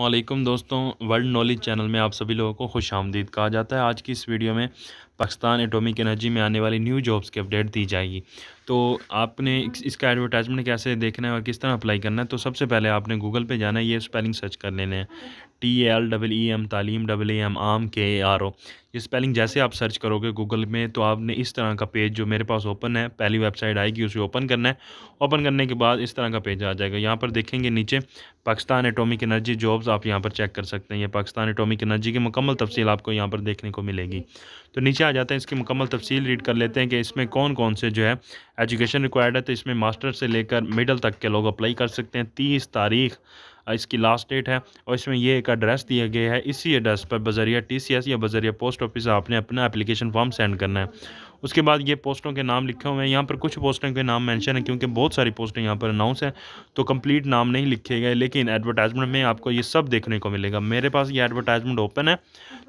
वालेकुम दोस्तों world knowledge channel में आप सभी लोगों को खुश आमदीद कहा जाता है आज की इस वीडियो में पाकिस्तान एटॉमिक एनर्जी में आने वाली न्यू जॉब्स की अपडेट दी जाएगी तो आपने इसका एडवर्टाइजमेंट कैसे देखना है और किस तरह अप्लाई करना है तो सबसे पहले आपने गूगल पे जाना है ये स्पेलिंग सर्च कर लेने हैं T L double E e M e तालीम डबल ई एम आम के ए आर ओ ये स्पेलिंग जैसे आप सर्च करोगे गूगल में तो आपने इस तरह का पेज जो मेरे पास ओपन है पहली वेबसाइट आएगी उसे ओपन करना है ओपन करने के बाद इस तरह का पेज आ जाएगा यहाँ पर देखेंगे नीचे पाकिस्तान एटॉमिक एनर्जी जॉब्स आप यहाँ पर चेक कर सकते हैं ये पाकिस्तान एटॉमिक एनर्जी की मुकम्मल तफसील आपको यहाँ पर देखने को मिलेगी तो नीचे नीचे आ जाते हैं इसकी मुकम्मल तफसील रीड कर लेते हैं कि इसमें कौन कौन से जो है एजुकेशन रिक्वायर्ड है तो इसमें मास्टर से लेकर मिडल तक के लोग अप्लाई कर सकते हैं तीस तारीख इसकी लास्ट डेट है और इसमें ये एक एड्रेस दिया गया है इसी एड्रेस पर बजरिया टी या बजरिया पोस्ट ऑफिस आपने अपना एप्लीकेशन फॉर्म सेंड करना है उसके बाद ये पोस्टों के नाम लिखे हुए हैं यहाँ पर कुछ पोस्टों के नाम मैंशन है क्योंकि बहुत सारी पोस्टें यहाँ पर अनाउंस हैं तो कंप्लीट नाम नहीं लिखे गए लेकिन एडवर्टाइजमेंट में आपको ये सब देखने को मिलेगा मेरे पास ये एडवर्टाइजमेंट ओपन है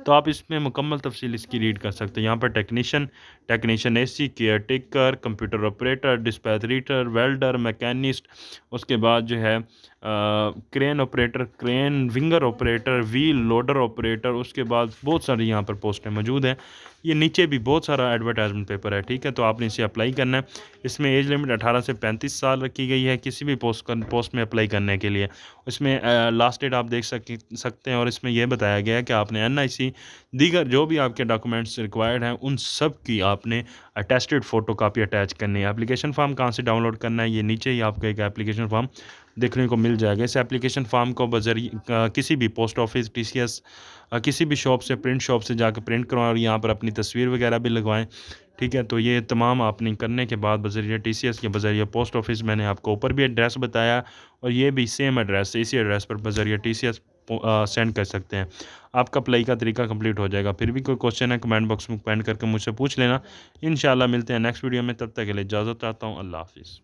तो आप इसमें मुकम्मल तफसील इसकी रीड कर सकते हैं यहाँ पर टेक्नीशियन टेक्नीशियन सी केयर टेकर कंप्यूटर ऑपरेटर डिस्पैथरीटर वेल्डर मैकेनिस्ट उसके बाद जो है क्रेन ऑपरेटर क्रेन विंगर ऑपरेटर व्हील लोडर ऑपरेटर उसके बाद बहुत सारी यहाँ पर पोस्टें मौजूद हैं ये नीचे भी बहुत सारा एडवर्टाइजमेंट पेपर है ठीक है तो आपने इसे अप्लाई करना है इसमें एज लिमिट अठारह से पैंतीस साल रखी गई है किसी भी पोस्ट कर, पोस्ट में अप्लाई करने के लिए इसमें लास्ट डेट आप देख सक सकते हैं और इसमें यह बताया गया है कि आपने एन आई दीगर जो भी आपके डॉक्यूमेंट्स रिक्वायर्ड हैं उन सब की आपने अटेस्टेड फ़ोटो अटैच करनी है एप्लीकेशन फॉर्म कहाँ से डाउनलोड करना है ये नीचे ही आपका एक एप्लीकेशन फॉर्म देखने को मिल जाएगा इस एप्लीकेशन फॉर्म को बज़री किसी भी post office T C S किसी भी शॉप से प्रिंट शॉप से जाकर प्रिंट करवाएं और यहाँ पर अपनी तस्वीर वगैरह भी लगवाएं ठीक है तो ये तमाम आपने करने के बाद बजरिया टी सी एस के बजरिया पोस्ट ऑफिस मैंने आपको ऊपर भी एड्रेस बताया और ये भी सेम एड्रेस इसी एड्रेस पर बजरिया टी सी एस सेंड कर सकते हैं आपका अप्लाई का तरीका कंप्लीट हो जाएगा फिर भी कोई क्वेश्चन है कमेंट बॉक्स में कमेंट करके मुझसे पूछ लेना इन मिलते हैं नेक्स्ट वीडियो में तब तक के लिए इजाज़त चाहता हूँ अल्लाह हाफिज़